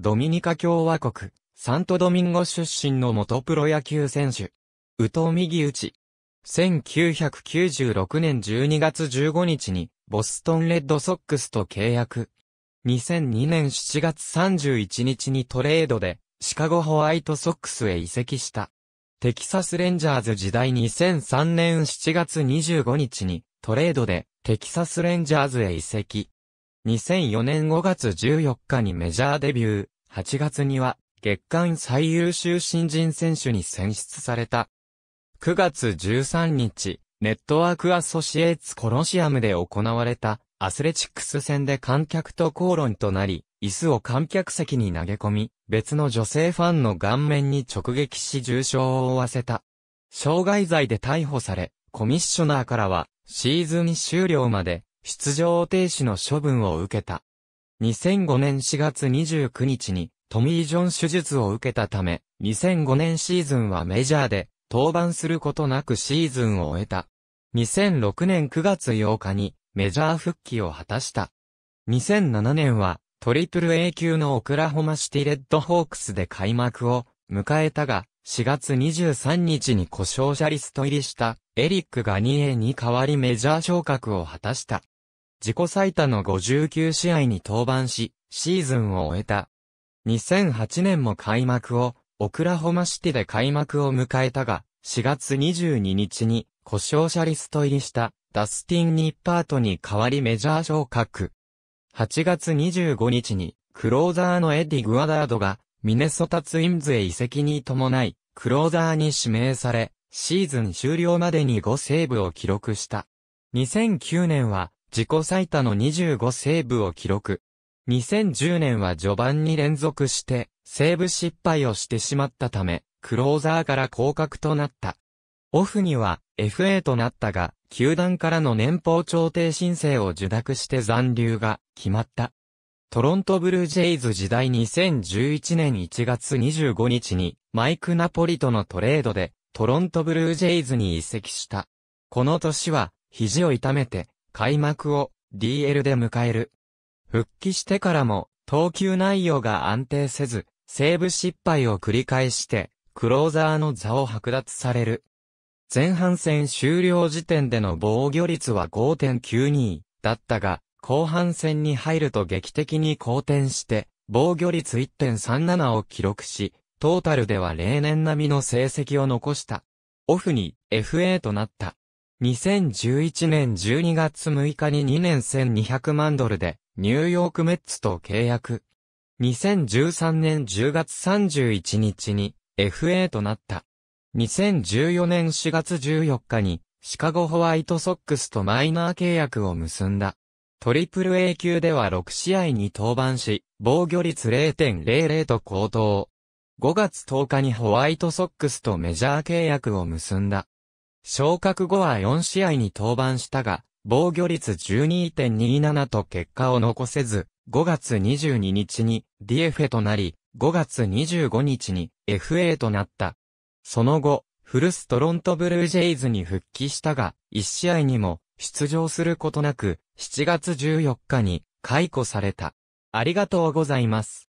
ドミニカ共和国、サントドミンゴ出身の元プロ野球選手。宇藤右打ち。1996年12月15日に、ボストンレッドソックスと契約。2002年7月31日にトレードで、シカゴホワイトソックスへ移籍した。テキサスレンジャーズ時代2003年7月25日に、トレードで、テキサスレンジャーズへ移籍。2004年5月14日にメジャーデビュー、8月には月間最優秀新人選手に選出された。9月13日、ネットワークアソシエーツコロシアムで行われたアスレチックス戦で観客と口論となり、椅子を観客席に投げ込み、別の女性ファンの顔面に直撃し重傷を負わせた。傷害罪で逮捕され、コミッショナーからは、シーズン終了まで出場停止の処分を受けた。2005年4月29日にトミー・ジョン手術を受けたため、2005年シーズンはメジャーで登板することなくシーズンを終えた。2006年9月8日にメジャー復帰を果たした。2007年はトリプル A 級のオクラホマシティレッドホークスで開幕を迎えたが、4月23日に故障者リスト入りしたエリック・ガニエに代わりメジャー昇格を果たした。自己最多の59試合に登板し、シーズンを終えた。2008年も開幕を、オクラホマシティで開幕を迎えたが、4月22日に故障者リスト入りしたダスティン・ニッパートに代わりメジャー昇格。8月25日にクローザーのエディ・グアダードがミネソタツインズへ移籍に伴いクローザーに指名されシーズン終了までに5セーブを記録した。2009年は自己最多の25セーブを記録。2010年は序盤に連続して、セーブ失敗をしてしまったため、クローザーから降格となった。オフには FA となったが、球団からの年俸調停申請を受諾して残留が決まった。トロントブルージェイズ時代2011年1月25日にマイク・ナポリとのトレードでトロントブルージェイズに移籍した。この年は肘を痛めて開幕を DL で迎える。復帰してからも、投球内容が安定せず、セーブ失敗を繰り返して、クローザーの座を剥奪される。前半戦終了時点での防御率は5.92だったが、後半戦に入ると劇的に好転して、防御率1.37を記録し、トータルでは例年並みの成績を残した。オフに FA となった。2011年12月6日に2年1200万ドルでニューヨークメッツと契約。2013年10月31日に FA となった。2014年4月14日にシカゴホワイトソックスとマイナー契約を結んだ。トリプル A 級では6試合に登板し、防御率0.00と高騰。5月10日にホワイトソックスとメジャー契約を結んだ。昇格後は4試合に登板したが、防御率12.27と結果を残せず、5月22日に DFA となり、5月25日に FA となった。その後、フルストロントブルージェイズに復帰したが、1試合にも出場することなく、7月14日に解雇された。ありがとうございます。